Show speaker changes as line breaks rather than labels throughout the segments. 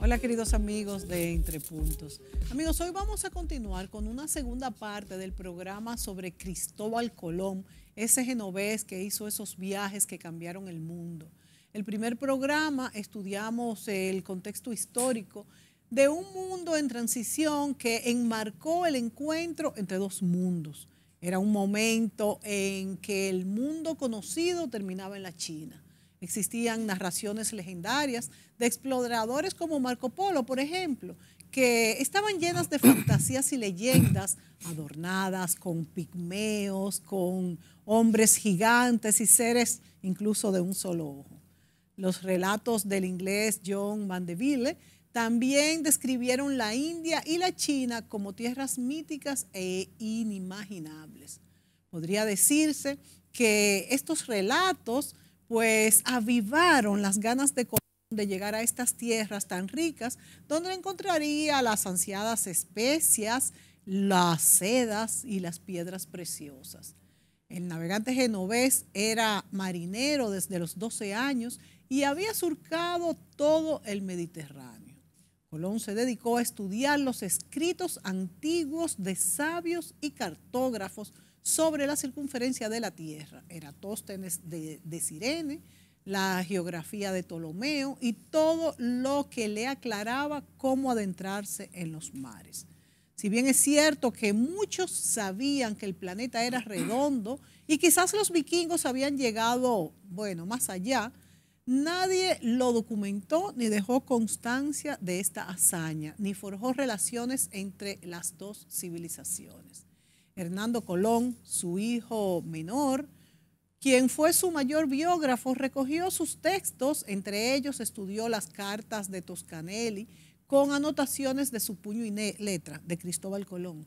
Hola queridos amigos de Entre Puntos. Amigos, hoy vamos a continuar con una segunda parte del programa sobre Cristóbal Colón, ese genovés que hizo esos viajes que cambiaron el mundo. El primer programa estudiamos el contexto histórico de un mundo en transición que enmarcó el encuentro entre dos mundos. Era un momento en que el mundo conocido terminaba en la China. Existían narraciones legendarias de exploradores como Marco Polo, por ejemplo, que estaban llenas de fantasías y leyendas adornadas con pigmeos, con hombres gigantes y seres incluso de un solo ojo los relatos del inglés John Mandeville, también describieron la India y la China como tierras míticas e inimaginables. Podría decirse que estos relatos pues avivaron las ganas de de llegar a estas tierras tan ricas, donde encontraría las ansiadas especias, las sedas y las piedras preciosas. El navegante genovés era marinero desde los 12 años y había surcado todo el Mediterráneo. Colón se dedicó a estudiar los escritos antiguos de sabios y cartógrafos sobre la circunferencia de la Tierra, Eratóstenes de, de Sirene, la geografía de Ptolomeo y todo lo que le aclaraba cómo adentrarse en los mares. Si bien es cierto que muchos sabían que el planeta era redondo y quizás los vikingos habían llegado, bueno, más allá, Nadie lo documentó ni dejó constancia de esta hazaña, ni forjó relaciones entre las dos civilizaciones. Hernando Colón, su hijo menor, quien fue su mayor biógrafo, recogió sus textos, entre ellos estudió las cartas de Toscanelli con anotaciones de su puño y letra de Cristóbal Colón.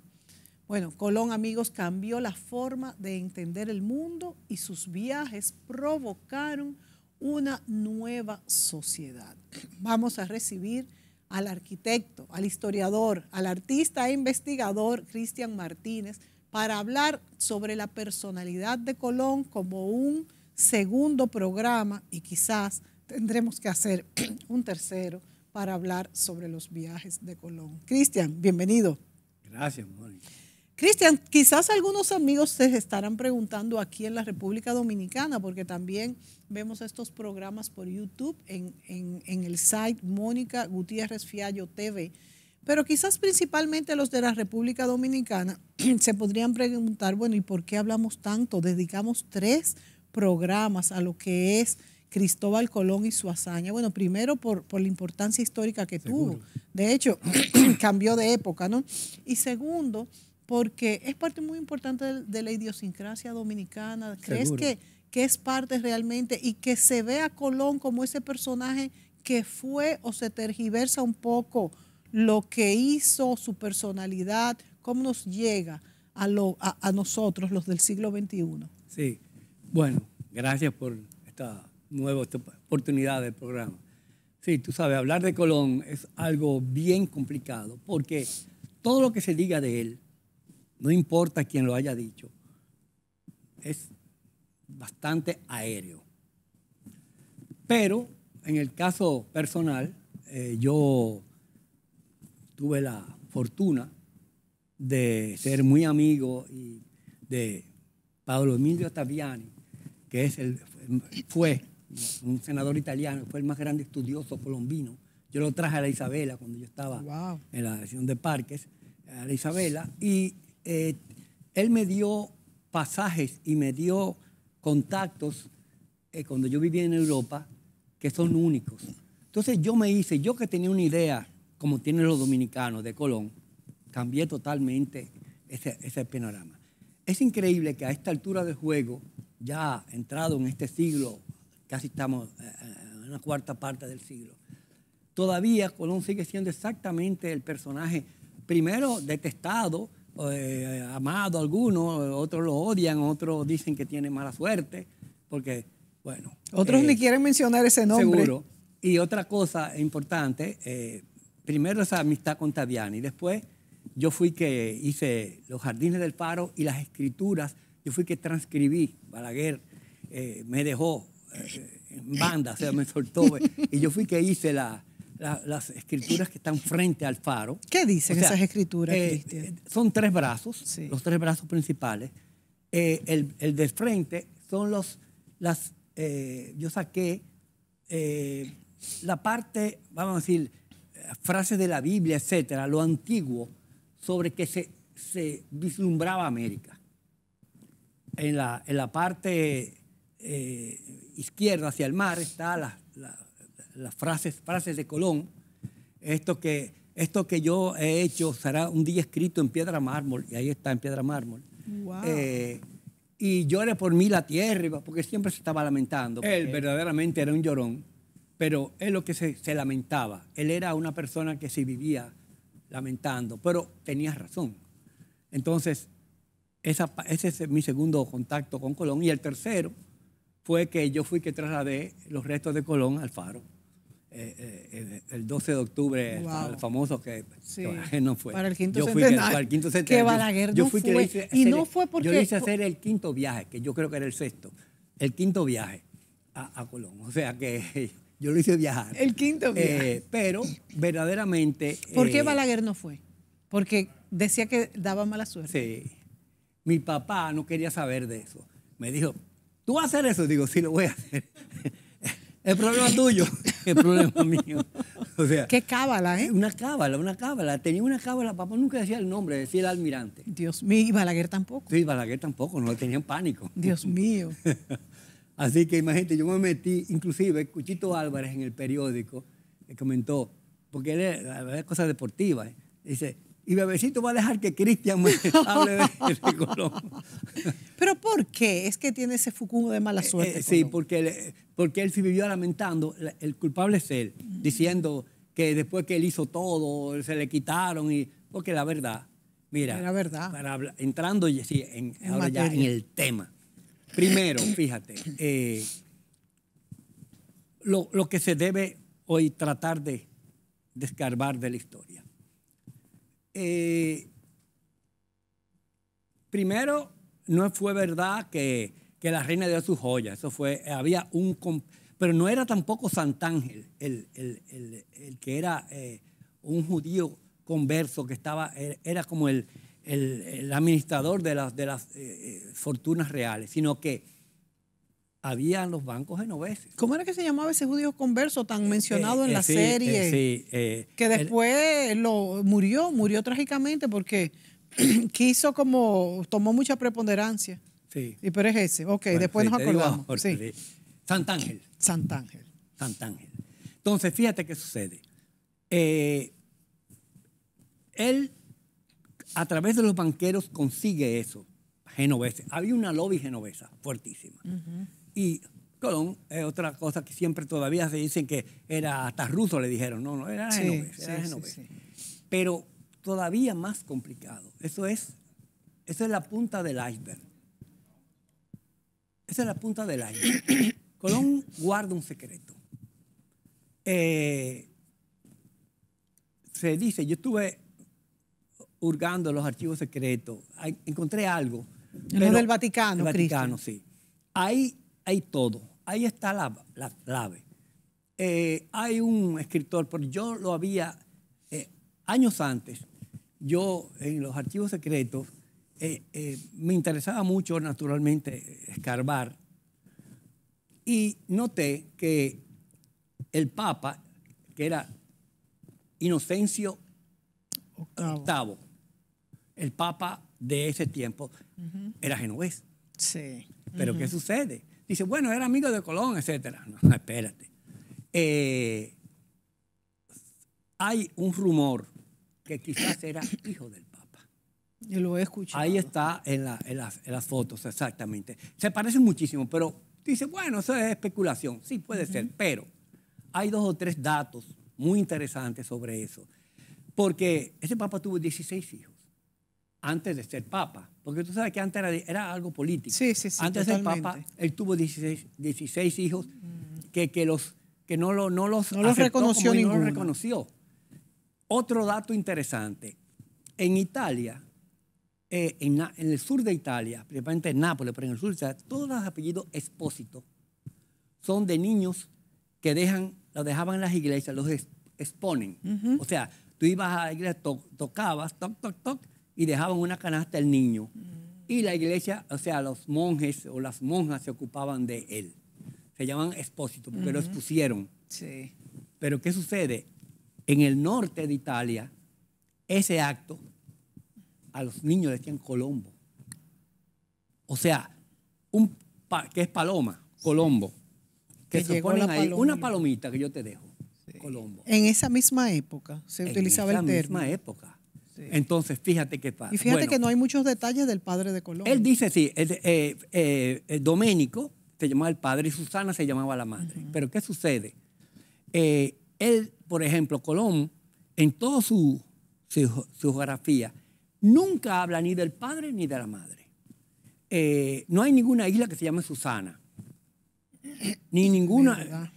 Bueno, Colón, amigos, cambió la forma de entender el mundo y sus viajes provocaron una nueva sociedad. Vamos a recibir al arquitecto, al historiador, al artista e investigador Cristian Martínez para hablar sobre la personalidad de Colón como un segundo programa y quizás tendremos que hacer un tercero para hablar sobre los viajes de Colón. Cristian, bienvenido.
Gracias, Mónica.
Cristian, quizás algunos amigos se estarán preguntando aquí en la República Dominicana, porque también vemos estos programas por YouTube en, el site Mónica Gutiérrez Fiallo TV. Pero quizás principalmente los de la República Dominicana se podrían preguntar, bueno, ¿y por qué hablamos tanto? Dedicamos tres programas a lo que es Cristóbal Colón y su hazaña. Bueno, primero por, la importancia histórica que tuvo. De hecho, cambió de época, ¿no? Y segundo, porque es parte muy importante de, la idiosincrasia dominicana. ¿Crees que, que es parte realmente y que se ve a Colón como ese personaje que fue o se tergiversa un poco lo que hizo, su personalidad, cómo nos llega a, a, nosotros los del siglo XXI?
Sí, bueno, gracias por esta nueva oportunidad del programa. Sí, tú sabes, hablar de Colón es algo bien complicado porque todo lo que se diga de él no importa quién lo haya dicho. Es bastante aéreo. Pero en el caso personal, eh, yo tuve la fortuna de ser muy amigo de Pablo Emilio Taviani, que es el, fue un senador italiano, fue el más grande estudioso colombino. Yo lo traje a la Isabela cuando yo estaba en la sesión de parques, a la Isabela, y eh, él me dio pasajes y me dio contactos eh, cuando yo vivía en Europa que son únicos. Entonces yo me hice, yo que tenía una idea, como tienen los dominicanos de Colón, cambié totalmente ese, ese panorama. Es increíble que a esta altura del juego, ya entrado en este siglo, casi estamos eh, en una cuarta parte del siglo, todavía Colón sigue siendo exactamente el personaje, primero detestado, eh, amado algunos, otros lo odian, otros dicen que tiene mala suerte, porque, bueno. Otros eh, ni
quieren mencionar ese nombre.
Seguro. Y otra cosa importante, eh, primero esa amistad con Taviani, después yo fui que hice los jardines del Paro y las escrituras, yo fui que transcribí, Balaguer me dejó en banda, o sea, me soltó, y yo fui que hice la, las escrituras que están frente al faro. ¿Qué dicen esas
escrituras, eh, eh,
Son tres brazos, los tres brazos principales. Eh, el, del frente son los, las, yo saqué la parte, vamos a decir, frases de la Biblia, etcétera, lo antiguo, sobre que se, se vislumbraba América. En la, en la parte izquierda hacia el mar está la las frases, frases de Colón, esto que, esto que yo he hecho será un día escrito en piedra mármol, y ahí está en piedra mármol. Eh, y llore por mí la tierra, porque siempre se estaba lamentando. Él verdaderamente era un llorón, pero es lo que se, lamentaba. Él era una persona que se vivía lamentando, pero tenía razón. Entonces, esa, ese es mi segundo contacto con Colón. Y el tercero fue que yo fui que trasladé los restos de Colón al faro. Eh, eh, el 12 de octubre, el famoso que, no fue. yo fui para el quinto centenario. Que Balaguer no fue. y no fue porque... Yo hice hacer el quinto viaje, que yo creo que era el sexto. El quinto viaje a, Colón. O sea que yo lo hice viajar. El quinto eh, viaje. pero verdaderamente... ¿Por qué
Balaguer no fue? Porque decía
que daba mala suerte. Sí. Mi papá no quería saber de eso. Me dijo, ¿tú vas a hacer eso? Digo, sí, lo voy a hacer. el problema tuyo. ¿Qué problema mío. O sea, ¿Qué cábala, eh? Una cábala, una cábala. Tenía una cábala, papá nunca decía el nombre, decía el almirante. Dios mío, y Balaguer tampoco. Sí, Balaguer tampoco, no tenían pánico. Dios mío. Así que imagínate, yo me metí, inclusive Cuchito Álvarez en el periódico, que comentó, porque él era, cosa cosas deportivas, ¿eh? dice, y Bebecito va a dejar que Cristian me hable de, Colón.
¿Pero por qué? Es que tiene ese fucumo
de mala eh, eh, suerte. sí, porque, porque él se vivió lamentando. El culpable es él, mm. diciendo que después que él hizo todo, se le quitaron. y Porque la verdad, mira, la verdad. entrando sí, en, ahora ya en el tema. Primero, fíjate, eh, lo, que se debe hoy tratar de descarbar de la historia. Eh, primero, no fue verdad que, que, la reina dio su joya Eso fue, había un. Pero no era tampoco Santángel el, el, el, que era eh, un judío converso que estaba, er, era como el, administrador de las, de las eh, fortunas reales, sino que habían los bancos genoveses.
¿Cómo era que se llamaba ese judío converso tan eh, mencionado eh, en eh, la serie? sí, que después lo murió, murió trágicamente porque quiso como, tomó mucha preponderancia. Sí. Y pero es ese. Ok, después nos acordamos.
sí. Santángel. Santángel. Santángel. Entonces, fíjate qué sucede. él, a través de los banqueros, consigue eso, genoveses. Había una lobby genovesa fuertísima. Y Colón es otra cosa que siempre todavía se dicen que era hasta ruso, le dijeron. No, no, era genovés. Pero todavía más complicado. Eso es, esa es la punta del iceberg. Esa es la punta del iceberg. Colón guarda un secreto. Eh, se dice, yo estuve hurgando los archivos secretos, encontré algo. En del Vaticano, Vaticano, sí. Hay hay todo. Ahí está la, clave. Eh, hay un escritor, porque yo lo había eh, años antes. Yo en los archivos secretos eh, me interesaba mucho, naturalmente, escarbar. Y noté que el Papa, que era Inocencio VIII, el Papa de ese tiempo, era genovés. Sí. Pero ¿qué sucede? Dice, bueno, era amigo de Colón, etcétera. No, espérate. Eh, hay un rumor que quizás era hijo del Papa. Yo lo he escuchado. Ahí está en, las, fotos, exactamente. Se parecen muchísimo, pero dice, bueno, eso es especulación. Sí, puede ser, pero hay dos o tres datos muy interesantes sobre eso. Porque ese Papa tuvo 16 hijos antes de ser Papa. Porque tú sabes que antes era, algo político. Sí, sí, sí. Antes del el Papa, él tuvo 16, hijos mm. que, que, los, que no, no los, no los reconoció ninguno. los reconoció. Otro dato interesante. En Italia, eh, en, el sur de Italia, principalmente en Nápoles, pero en el sur todos los apellidos expósitos son de niños que dejan, los dejaban en las iglesias, los exponen. O sea, tú ibas a la iglesia, tocabas, toc, toc, toc, y dejaban una canasta al niño. Mm. Y la iglesia, o sea, los monjes o las monjas se ocupaban de él. Se llamaban expósito porque lo expusieron. Sí. Pero ¿qué sucede? En el norte de Italia, ese acto a los niños le decían Colombo. O sea, un que es paloma, Colombo.
Que, se ponen ahí, una
palomita que yo te dejo, Colombo.
En esa misma época se utilizaba el término. En esa misma
época. Entonces, fíjate qué pasa. Y fíjate que no
hay muchos detalles del padre de Colón. Él
dice, sí, el, eh, eh, eh, Doménico se llamaba el padre y Susana se llamaba la madre. Pero ¿qué sucede? él, por ejemplo, Colón, en toda su, su, geografía, nunca habla ni del padre ni de la madre. no hay ninguna isla que se llame Susana. Ni ninguna...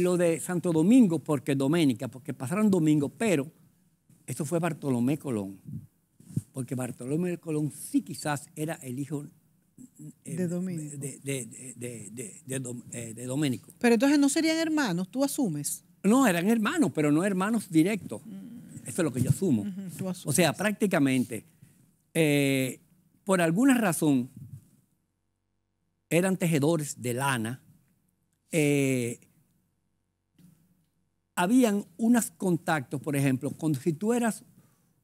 lo de Santo Domingo, porque Doménica, porque pasaron domingo, pero esto fue Bartolomé Colón, porque Bartolomé Colón sí quizás era el hijo eh, de Doménico. Eh, pero entonces no serían hermanos, tú asumes. No, eran hermanos, pero no hermanos directos. Eso es lo que yo asumo. o sea, prácticamente, eh, por alguna razón, eran tejedores de lana habían unos contactos, por ejemplo, cuando si tú eras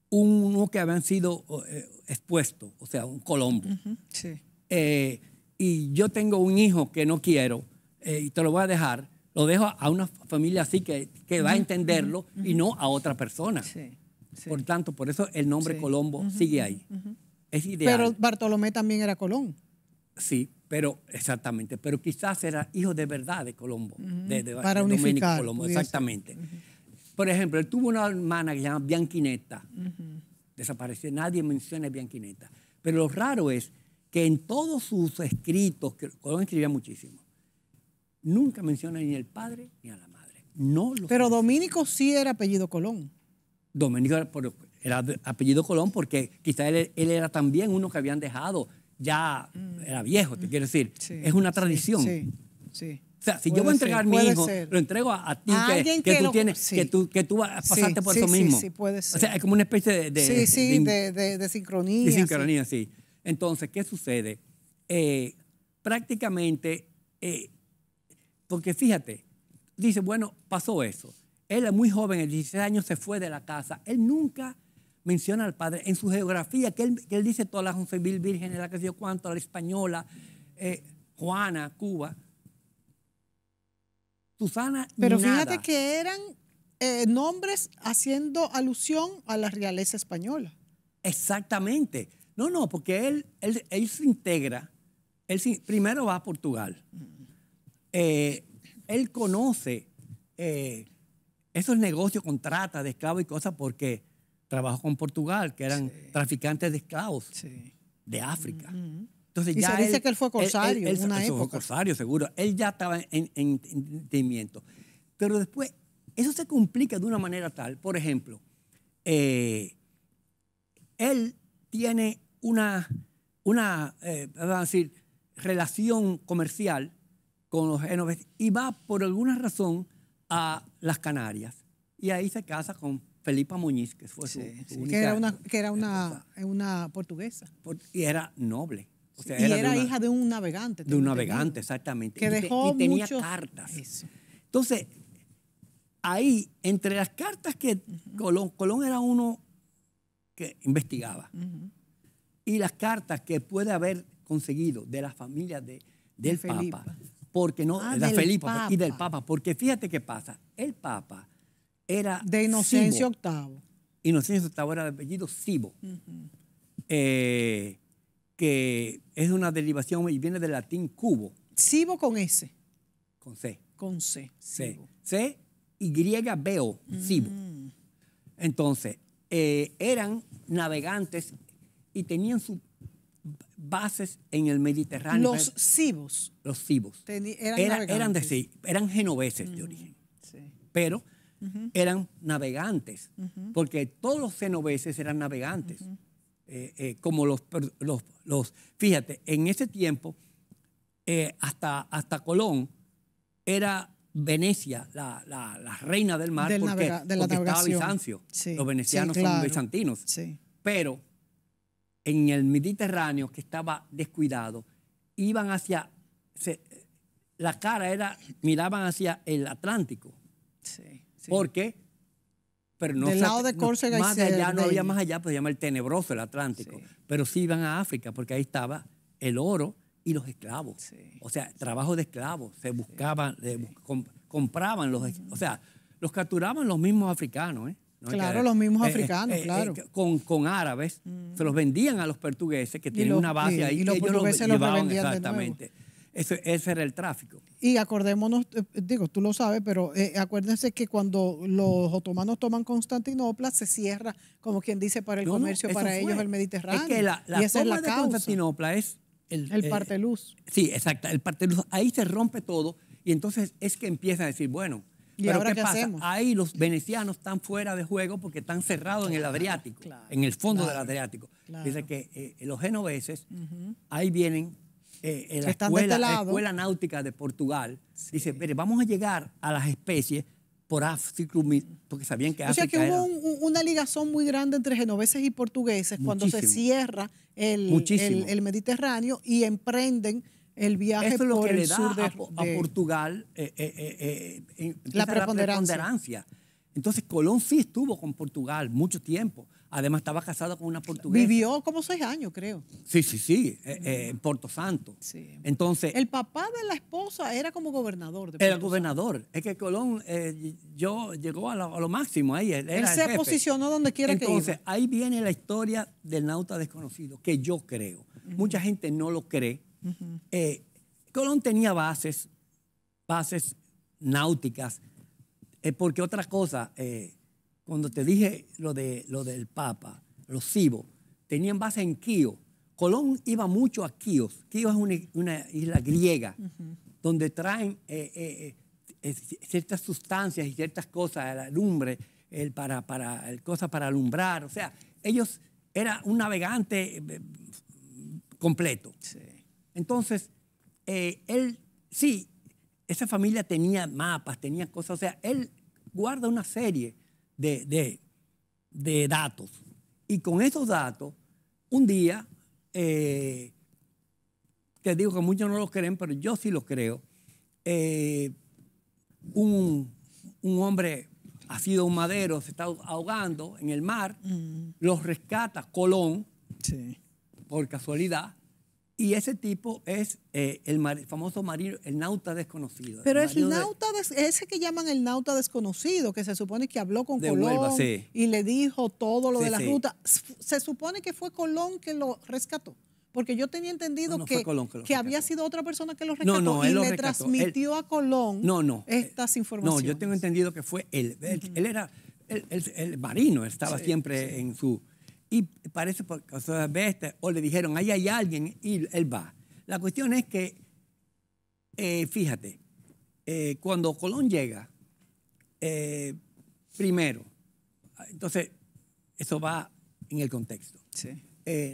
uno que habían sido eh, expuesto, o sea, un colombo. sí. Eh, y yo tengo un hijo que no quiero eh, y te lo voy a dejar, lo dejo a una familia así que, que va a entenderlo y no a otra persona. sí. Por tanto, por eso el nombre Colombo sigue ahí. Es ideal. Pero
Bartolomé también era Colón.
Sí, pero exactamente, pero quizás era hijo de verdad de Colombo, de, Colombo, exactamente. Por ejemplo, él tuvo una hermana que se llama Bianquineta, desapareció, nadie menciona a Bianquineta, pero lo raro es que en todos sus escritos, que Colón escribía muchísimo, nunca menciona ni al padre ni a la madre. No pero Domínico
sí era apellido Colón.
Domínico era, apellido Colón porque quizás él era también uno que habían dejado ya mm. era viejo, te mm. quiero decir. es una tradición. Sí, sí. O sea, si yo voy a entregar mi hijo, lo entrego a, ti, que, tú tienes, que, tú, que vas a pasarte por eso mismo. Sí, sí, puede ser. O sea, es como una especie de... sí, sí,
de, sincronía.
De sincronía, sí. Entonces, ¿qué sucede? Eh, prácticamente, eh, porque fíjate, dice, bueno, pasó eso. Él es muy joven, a 16 años se fue de la casa. Él nunca menciona al Padre en su geografía, que él, que él dice todas las once mil vírgenes, la que se yo cuánto, la española, eh, Juana, Cuba. Susana, Pero fíjate que eran eh, nombres haciendo alusión a la realeza española. Exactamente. No, no, porque él, se integra. Él primero va a Portugal. Eh, él conoce esos negocios, contrata de esclavos y cosas, porque trabajó con Portugal, que eran traficantes de esclavos de África. Entonces, ya se dice que él fue corsario. en una época. corsario, seguro. Él ya estaba en, entendimiento. Pero después, eso se complica de una manera tal. Por ejemplo, eh, él tiene una, una eh, vamos a decir, relación comercial con los genoveses y va por alguna razón a las Canarias. Y ahí se casa con Felipa Muñiz, que fue su, que era una
que era una, una portuguesa
y era noble. y era, hija
de un navegante. De un navegante,
exactamente. Que y dejó tenía cartas. Entonces, ahí, entre las cartas que Colón, Colón era uno que investigaba, y las cartas que puede haber conseguido de la familia de, del Papa, porque no, ah, de la Felipa y del Papa, porque fíjate qué pasa, el Papa
era. De Inocencio VIII.
Inocencio VIII era de apellido Cibo, eh, que es una derivación y viene del latín cubo. Sibo con S. Con C. Con C. C. C, Y, veo O, Cibo. Mm. Entonces, eh, eran navegantes y tenían sus bases en el Mediterráneo. Los
cibos.
Los cibos.
eran, de,
eran genoveses de mm, origen. Sí. Pero eran navegantes, porque todos los cenobeses eran navegantes. Eh, eh, como los, los, fíjate, en ese tiempo, eh, hasta, hasta Colón era Venecia, la, reina del mar, porque, estaba Bizancio. Los venecianos bizantinos. Pero en el Mediterráneo, que estaba descuidado, iban hacia, la cara era, miraban hacia el Atlántico. Sí. Porque, pero no Del lado de Córcega Más allá, no había más allá, pues se llama el tenebroso, el Atlántico. Pero sí iban a África, porque ahí estaba el oro y los esclavos. O sea, trabajo de esclavos. Se buscaban, compraban los. O sea, los capturaban los mismos africanos, ¿eh? claro, los mismos eh, eh, africanos, claro. con, con, árabes, mm. se los vendían a los portugueses que tienen una base ahí. Y los portugueses los, exactamente. Eso, ese era el tráfico.
Y acordémonos, eh, digo, tú lo sabes, pero eh, acuérdense que cuando los otomanos toman Constantinopla, se cierra, como quien dice, para el comercio, para ellos el Mediterráneo. Es que la, de Constantinopla
es... El, el eh, parteluz. sí, exacto, el parteluz. Ahí se rompe todo y entonces es que empieza a decir, bueno, ¿qué, pasa? Ahí los venecianos están fuera de juego porque están cerrados en el Adriático, en el fondo del Adriático. Dice que los genoveses ahí vienen eh, la, este escuela, náutica de Portugal, dice, mire, vamos a llegar a las especies por África, porque sabían que O sea que hubo
una ligazón muy grande entre genoveses y portugueses cuando se cierra el, Mediterráneo y emprenden el viaje el sur de, a,
Portugal eh, eh, la, la preponderancia. Entonces Colón sí estuvo con Portugal mucho tiempo. Además, estaba casado con una portuguesa. Vivió
como seis años, creo.
Sí, sí, sí, eh, eh, en Porto Santo. Entonces. El
papá de la esposa era como gobernador. De era
gobernador. Es que Colón eh, yo, llegó a lo, máximo ahí. Él, se posicionó
donde quiera que iba. Entonces,
ahí viene la historia del nauta desconocido, que yo creo. Mucha gente no lo cree. Colón tenía bases, bases náuticas, porque otra cosa cuando te dije lo, de, lo del Papa, los cibo tenían base en kio Colón iba mucho a Quíos. Quíos es una, isla griega donde traen eh, eh, eh, ciertas sustancias y ciertas cosas, la lumbre, el para, para, cosas para alumbrar. O sea, ellos eran un navegante completo. Entonces, él, sí, esa familia tenía mapas, tenía cosas. O sea, él guarda una serie de, datos. Y con esos datos, un día, eh, que digo que muchos no lo creen, pero yo sí los creo, eh, un, hombre ha sido un madero, se está ahogando en el mar, mm. los rescata Colón, por casualidad, y ese tipo es eh, el famoso marino, el nauta desconocido. Pero el, nauta,
ese que llaman el nauta desconocido, que se supone que habló con Colón y le dijo todo lo de la ruta, se supone que fue Colón que lo rescató. Porque yo tenía entendido que, había sido otra persona que lo rescató y le transmitió a Colón eh, estas informaciones. No,
yo tengo entendido que fue él. Él, era el, marino, estaba siempre en su y parece por este, o le dijeron, ahí hay alguien, y él va. La cuestión es que, eh, fíjate, eh, cuando Colón llega, eh, primero, entonces, eso va en el contexto.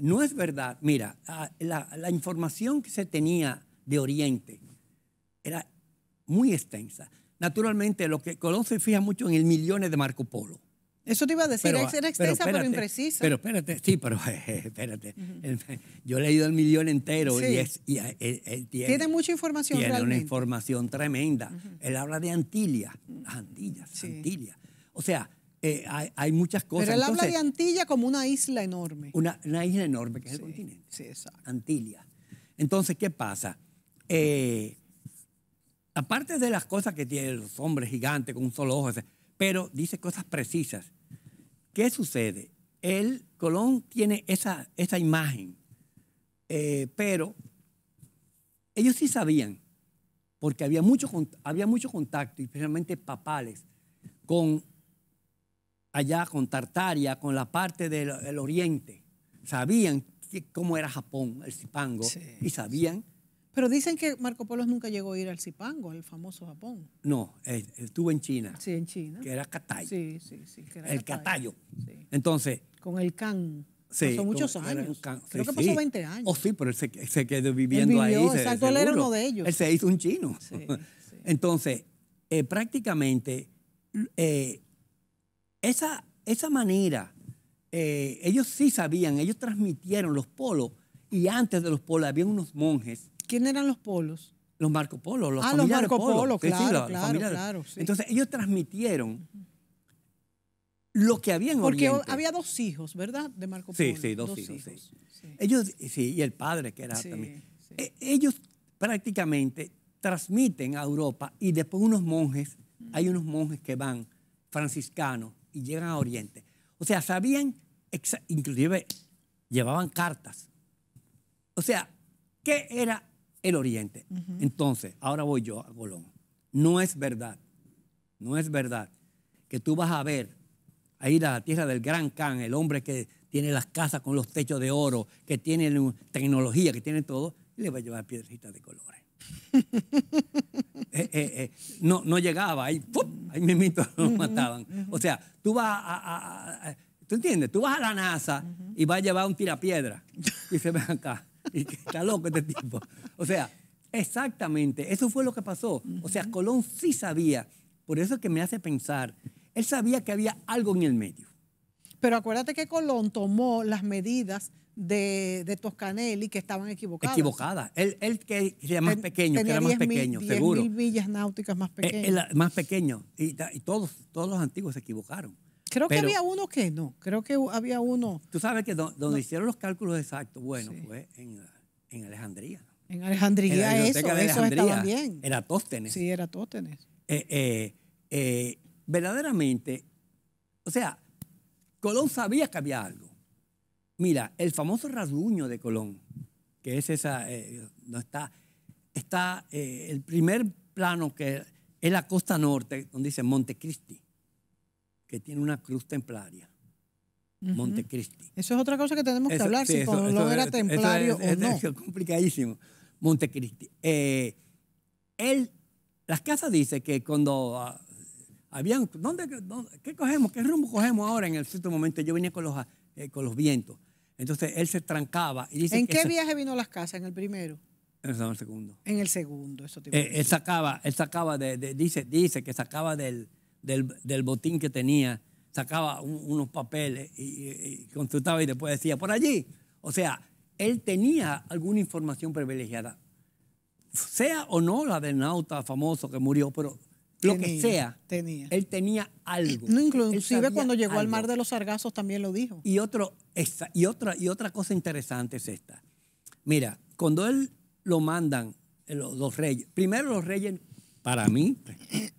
no es verdad, mira, la, la información que se tenía de Oriente era muy extensa. Naturalmente, lo que Colón se fija mucho en el millones de Marco Polo
eso te iba a decir, es era extensa pero, imprecisa. Pero
espérate, sí, pero espérate. Yo he leído el millón entero y, es, él, tiene, tiene, mucha información. Tiene una información tremenda. Él habla de Antilia, las Antillas, O sea, eh, hay, muchas cosas. Pero él habla de
Antilla como una isla enorme.
Una, una isla enorme, que es el continente. Sí, exacto. Antillas. Entonces, ¿qué pasa? Eh, aparte de las cosas que tiene los hombres gigantes con un solo ojo, pero dice cosas precisas ¿Qué sucede? El Colón tiene esa, esa imagen, eh, pero ellos sí sabían, porque había mucho, había mucho contacto, especialmente papales, con allá, con Tartaria, con la parte del, oriente. Sabían cómo era Japón, el Cipango, y sabían
pero dicen que Marco Polo nunca llegó a ir al Zipango, al famoso Japón.
No, él, estuvo en China. Sí, en China. Que era Catayo. Sí,
sí, sí. el Catayo.
Sí. Entonces.
Con el Can. Sí, pasó muchos años. Creo que pasó 20 años. Oh,
sí, pero él se, quedó viviendo ahí. Exacto, él era uno de ellos. Él se hizo un chino. Sí, Entonces, eh, prácticamente, eh, esa, esa manera, eh, ellos sí sabían, ellos transmitieron los polos, y antes de los polos había unos monjes ¿Quién eran los polos? Los Marco Polo, los ah, los Marco Polo, claro, claro, Entonces ellos transmitieron lo que habían. en Porque
había dos hijos, ¿verdad? De Marco Polo. Sí, sí, dos, hijos. Sí.
Ellos, sí, y el padre que era también. E-, ellos prácticamente transmiten a Europa y después unos monjes, hay unos monjes que van franciscanos y llegan a Oriente. O sea, sabían, inclusive llevaban cartas. O sea, ¿qué era el oriente. Entonces, ahora voy yo a Colón. No es verdad, no es verdad que tú vas a ver ahí la tierra del gran Khan, el hombre que tiene las casas con los techos de oro, que tiene tecnología, que tiene todo, y le va a llevar piedrecitas de colores. Eh, eh, eh, no, no llegaba, ahí, ¡pum! lo mataban. O sea, tú vas a, ¿Tú entiendes? Tú vas a la NASA y vas a llevar un tirapiedra. Y se ve acá y está loco este tipo. O sea, exactamente, eso fue lo que pasó. O sea, Colón sí sabía, por eso es que me hace pensar, él sabía que había algo en el medio.
Pero acuérdate que Colón tomó las medidas de, Toscanelli que estaban equivocadas.
Equivocadas. Él, que era más pequeño, que era más pequeño, seguro. mil
villas náuticas más pequeñas.
más pequeño. Y, todos, todos los antiguos se equivocaron.
Creo que había uno que no, creo que había uno.
Tú sabes que donde, hicieron los cálculos exactos, bueno, fue en, Alejandría. En Alejandría, es eso, eso estaba bien. Era Tóstenes. Sí, era Tóstenes. Eh, eh, eh, verdaderamente, o sea, Colón sabía que había algo. Mira, el famoso rasguño de Colón, que es esa, no está, está el primer plano que es la costa norte, donde dice Montecristi que tiene una cruz templaria. Montecristi. Eso
es otra cosa que tenemos que hablar, si no era templario o no. Eso es
complicadísimo. Montecristi. Eh, él, las casas dice que cuando ah, habían, ¿dónde, qué cogemos? ¿Qué rumbo cogemos ahora? En el cierto momento yo venía con los, ah, eh, con los vientos. Entonces él se trancaba y dice. ¿En qué viaje
vino las casas? ¿En el primero?
En el segundo.
En el segundo, eso te eh,
Él sacaba, él sacaba de, dice, dice que sacaba del, del, botín que tenía, sacaba unos papeles y, consultaba y después decía, por allí. O sea, él tenía alguna información privilegiada, sea o no la del nauta famoso que murió, pero lo que sea, tenía. él tenía algo. inclusive cuando llegó al mar de los sargazos también lo dijo. Y, otro, y, otra, y otra cosa interesante es esta. Mira, cuando él lo mandan, eh, los, los reyes, primero los reyes para mí,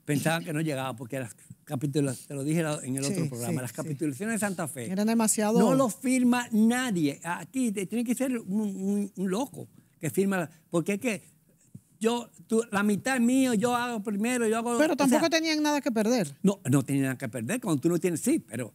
pensaba que no llegaba porque las capitulaciones, te lo dije en el otro programa, las capitulaciones de Santa Fe. Eran demasiado. No lo firma nadie. Aquí tiene que ser un, loco que firma, porque es que yo, la mitad es mío, yo hago primero, yo hago... Pero tampoco
tenían nada que perder.
No, no tenían nada que perder, cuando tú no tienes, sí, pero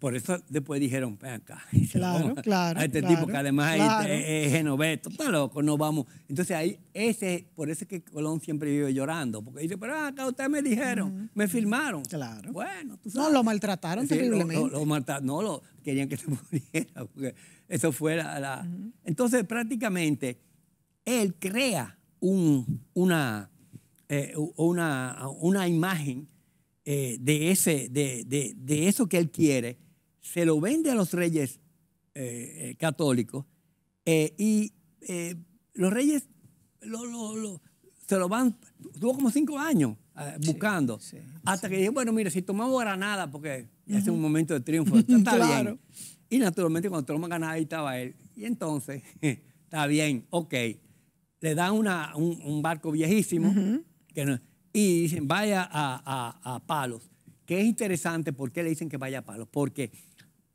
por eso después dijeron, ven acá. Claro, claro. A este tipo que además es, genoveto, está loco, no vamos. Entonces ahí, ese, por eso es que Colón siempre vive llorando, porque dice, pero acá ustedes me dijeron, me firmaron. Claro. Bueno, tú sabes. No, lo maltrataron terriblemente. no, lo, querían que se muriera, eso fuera la... Entonces prácticamente él crea un, una, eh, una, una imagen eh, de, ese, de, de, de eso que él quiere se lo vende a los reyes eh, eh, católicos eh, y los reyes se lo van, tuvo como cinco años buscando, hasta que dije, bueno, mira, si tomamos Granada, porque ya es un momento de triunfo, está, bien. Y naturalmente cuando tomamos Granada ahí estaba él. Y entonces, está bien, ok, le dan un, barco viejísimo y dicen, vaya a, a Palos, que es interesante, ¿por qué le dicen que vaya a Palos? Porque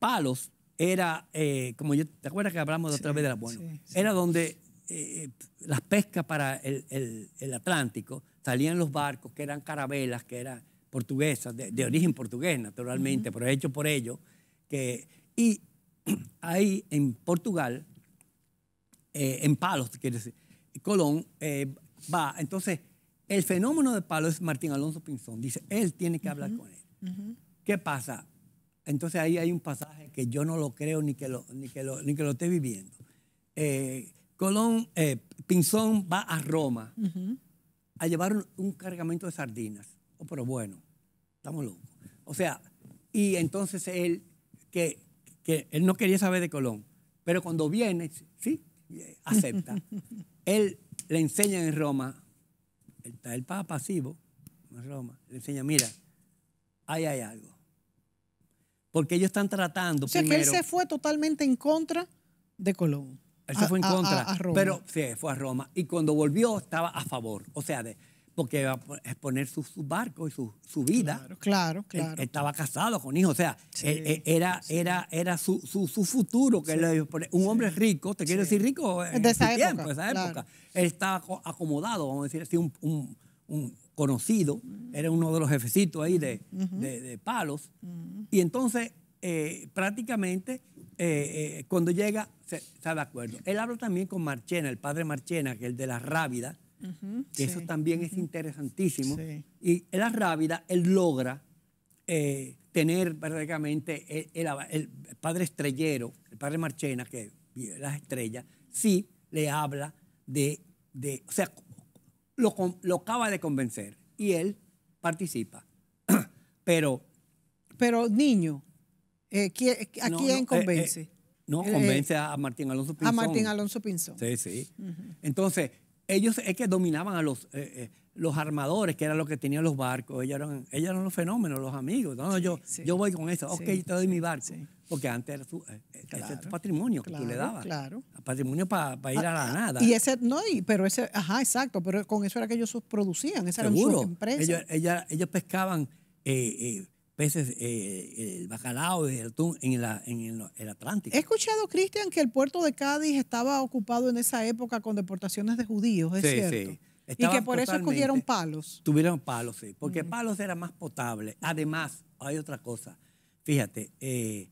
palos era, eh, como yo, ¿te acuerdas que hablamos de otra vez de la bueno? Era donde eh, eh, las pescas para el, Atlántico salían los barcos que eran carabelas, que eran portuguesas, de, origen portugués naturalmente, pero pero hecho por ellos. Que, y ahí en Portugal, en Palos, quiere decir, Colón va. Entonces, el fenómeno de Palos es Martín Alonso Pinzón. Dice, él tiene que hablar con
él.
¿Qué pasa? Entonces ahí hay un pasaje que yo no lo creo ni que lo, ni que ni que lo esté viviendo. Eh, Colón, eh, Pinzón va a Roma a llevar un, cargamento de sardinas. Oh, pero bueno, estamos locos. O sea, y entonces él, que, que él no quería saber de Colón, pero cuando viene, sí, eh, acepta. él le enseña en Roma, está el Papa pasivo en Roma, le enseña, mira, ahí hay algo porque ellos están tratando. O sea, que él se
fue totalmente en contra de
Colón. Él se fue en contra. Pero sí, fue a Roma. Y cuando volvió estaba a favor. O sea, porque iba a exponer su, barco y su, vida.
Claro, claro,
estaba casado con hijos. O sea, e, e, era, era, era su, su, futuro. que Un hombre rico, te quiere decir rico en eh, de esa época, esa época. Él estaba acomodado, vamos a decir así, un conocido, mm. era uno de los jefecitos ahí de, mm, palos. Mm. Y entonces, eh, prácticamente, eh, eh, cuando llega, está de acuerdo. Él habla también con Marchena, el padre Marchena, que es el de las Rábida, que eso también es interesantísimo. Y en la Rábida, él logra tener prácticamente el, padre estrellero, el padre Marchena, que las estrellas, sí le habla de, de o lo, acaba de convencer y él participa. Pero.
Pero, niño, eh, eh, ¿a quién eh, convence?
no, convence a Martín Alonso Pinzón. A Martín
Alonso Pinzón. Sí, sí.
Entonces, ellos es que dominaban a los, los armadores, que eran los que tenían los barcos. Ellos eran, ellos eran los fenómenos, los amigos. No, yo, yo voy con eso. Ok, te doy mi barco porque antes era su, tu eh, eh, patrimonio que tú le dabas. Claro. Patrimonio para ir ah, a la ah, nada. Y ese,
no, y, pero ese, ajá, exacto, pero con eso era que ellos producían, esa era su empresa.
Ellos, ellos pescaban eh, peces, el bacalao, el atún en, la, en el, Atlántico. He
escuchado, Cristian, que el puerto de Cádiz estaba ocupado en esa época con deportaciones de judíos, es cierto. Sí. y que por eso escogieron palos.
Tuvieron palos, sí, porque mm. palos era más potable. Además, hay otra cosa. Fíjate, eh,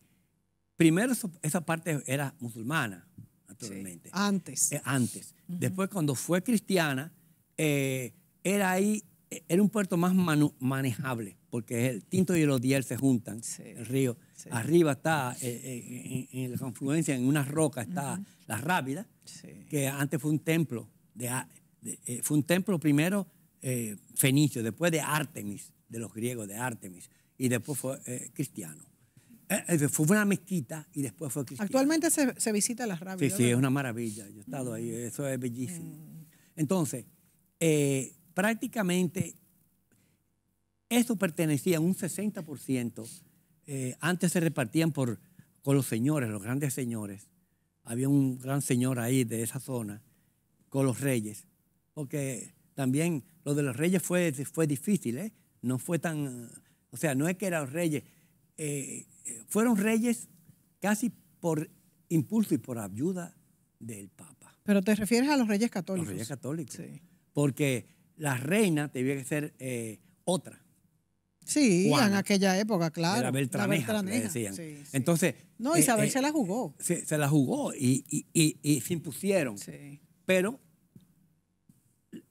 primero esa parte era musulmana, naturalmente. antes. Eh, antes. Después, cuando fue cristiana, eh, era ahí, eh, era un puerto más manejable, porque el Tinto y el Odiel se juntan, el río. Arriba está, en, la confluencia, en una roca, está la rápida. que antes fue un templo. fue un templo primero fenicio, después de Artemis, de los griegos, de Artemis, y después fue cristiano. Eh, eh, fue una mezquita y después fue cristiana.
Actualmente se, visita la rabias. Sí, sí, es una
maravilla. Yo he estado ahí, mm. eso es bellísimo. Mm. Entonces, eh, prácticamente eso pertenecía a un 60%. antes se repartían por, con los señores, los grandes señores. Había un gran señor ahí de esa zona, con los reyes. Porque también lo de los reyes fue, fue difícil, ¿eh? No fue tan... O sea, no es que eran los reyes fueron reyes casi por impulso y por ayuda del Papa.
Pero te refieres a
los reyes católicos. Los reyes católicos. Sí. Porque la reina tenía que ser eh, otra.
Sí, en aquella época, claro. Era Beltraneja, la
Entonces. No, eh, Isabel eh, se la jugó. Se, la jugó y, se impusieron. Sí. Pero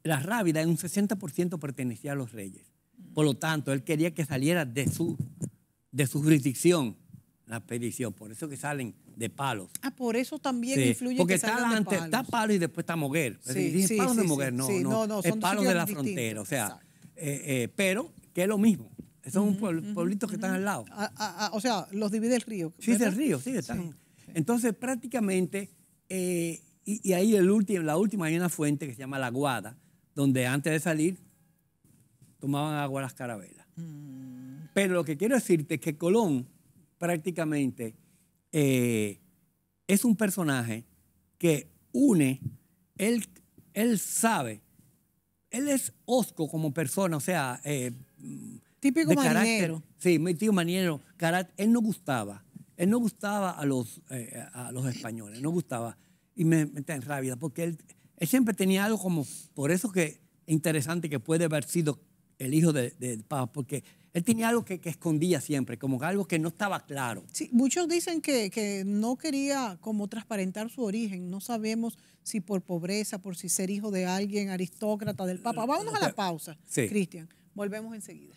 la Rábida en un 60% pertenecía a los reyes. Por lo tanto, él quería que saliera de su de su jurisdicción la petición. Por eso que salen de palos.
Ah, por eso también influye Porque está antes está
palo y después está Moguer. Sí, sí, palo de Moguer, no, no, no, Es palo de la frontera. O sea, eh, eh, pero que es lo mismo. son pueblitos que están al lado.
Ah, ah, ah, o sea, los divide el río. Sí, es del río, sí, están.
Entonces, prácticamente, eh, y, ahí el último, la última hay una fuente que se llama La Guada, donde antes de salir tomaban agua las carabelas. Mm. Pero lo que quiero decirte es que Colón prácticamente eh, es un personaje que une, él, él sabe, él es osco como persona, o sea, eh,
típico de maniero.
sí, mi tío maniero, él no gustaba, él no gustaba a los, eh, a los españoles, no gustaba. Y me, me en rabia, porque él, siempre tenía algo como, por eso que interesante que puede haber sido el hijo de, de porque él tenía algo que, escondía siempre, como algo que no estaba claro. Sí,
muchos dicen que, que, no quería como transparentar su origen. No sabemos si por pobreza, por si ser hijo de alguien, aristócrata del Papa. Vámonos a la pausa, Cristian. Volvemos enseguida.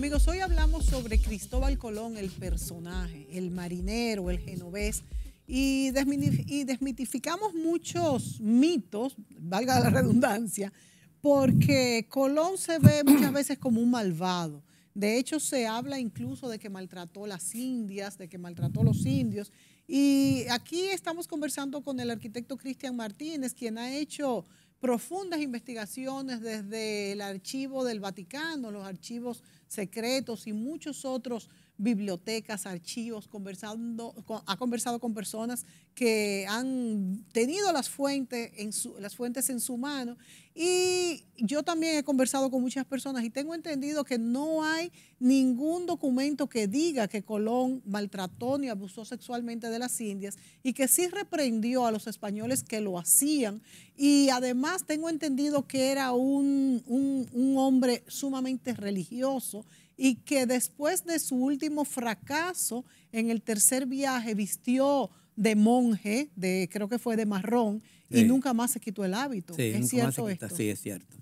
Amigos, hoy hablamos sobre Cristóbal Colón, el personaje, el marinero, el genovés, y, desmitificamos muchos mitos, valga la redundancia, porque Colón se ve muchas veces como un malvado. De hecho, se habla incluso de que maltrató las indias, de que maltrató los indios. Y aquí estamos conversando con el arquitecto Cristian Martínez, quien ha hecho profundas investigaciones desde el archivo del Vaticano, los archivos secretos y muchos otros bibliotecas, archivos, conversando, ha conversado con personas que han tenido las fuentes, en su, las fuentes en su mano y yo también he conversado con muchas personas y tengo entendido que no hay ningún documento que diga que Colón maltrató ni abusó sexualmente de las indias y que sí reprendió a los españoles que lo hacían y además tengo entendido que era un, un hombre sumamente religioso y que después de su último fracaso en el tercer viaje vistió de monje, de creo que fue de marrón, y nunca más se quitó el hábito. Sí, ¿Es cierto Sí,
es cierto.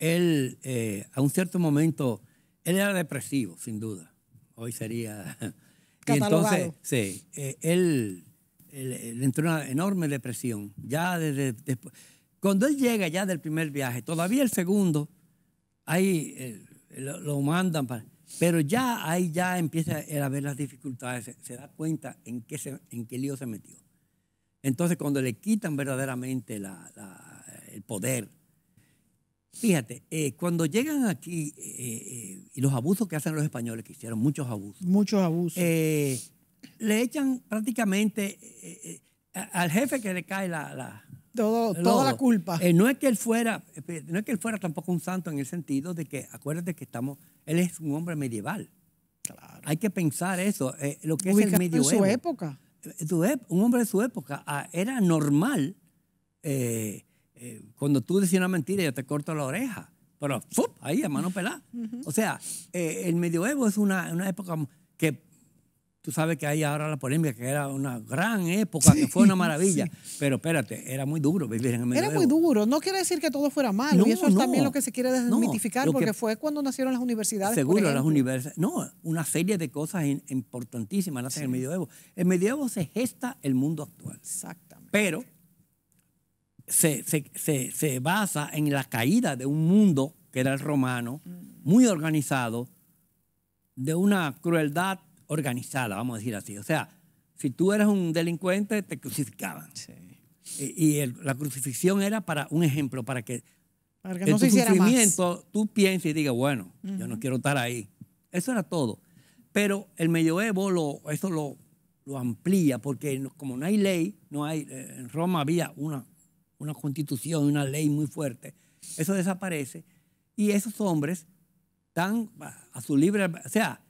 Él, eh, a un cierto momento, él era depresivo, sin duda. Hoy sería...
y entonces,
sí, eh, él, entró en una enorme depresión. Ya desde después... Cuando él llega ya del primer viaje, todavía el segundo, hay... Eh, lo, mandan Pero ya ahí ya empieza a ver las dificultades, se, da cuenta en qué, en qué lío se metió. Entonces cuando le quitan verdaderamente el poder, fíjate, eh, cuando llegan aquí eh, eh, y los abusos que hacen los españoles, que hicieron muchos abusos. Muchos abusos. le echan prácticamente al jefe que le cae la toda la culpa. Eh, no, es que él fuera, eh, no es que él fuera tampoco un santo en el sentido de que, acuérdate que estamos, él es un hombre medieval. Claro. Hay que pensar eso, eh, lo que en su época. Un hombre de su época. Ah, era normal, cuando tú decías una mentira, yo te corto la oreja. Pero ¡fup! ahí, a mano pelada. O sea, el medioevo es una, una época Tú sabes que hay ahora la polémica, que era una gran época, que fue una maravilla. Pero espérate, era muy duro vivir en el medio Era muy
duro. No quiere decir que todo fuera malo. y eso es también lo que se quiere desmitificar, porque fue cuando nacieron las universidades. Seguro, las
universidades. No, una serie de cosas importantísimas nacen en el medioevo. En el medioevo se gesta el mundo actual. Exactamente. Pero se, se basa en la caída de un mundo que era el romano, mm. muy organizado, de una crueldad organizada, vamos a decir así. O sea, si tú eras un delincuente, te crucificaban. Y, la crucifixión era para un ejemplo, para que,
sufrimiento
tú pienses y digas, bueno, yo no quiero estar ahí. Eso era todo. Pero el medioevo lo, eso lo, amplía, porque como no hay ley, no hay, eh, en Roma había una, una constitución, una ley muy fuerte. Eso desaparece. Y esos hombres están a su libre... O sea,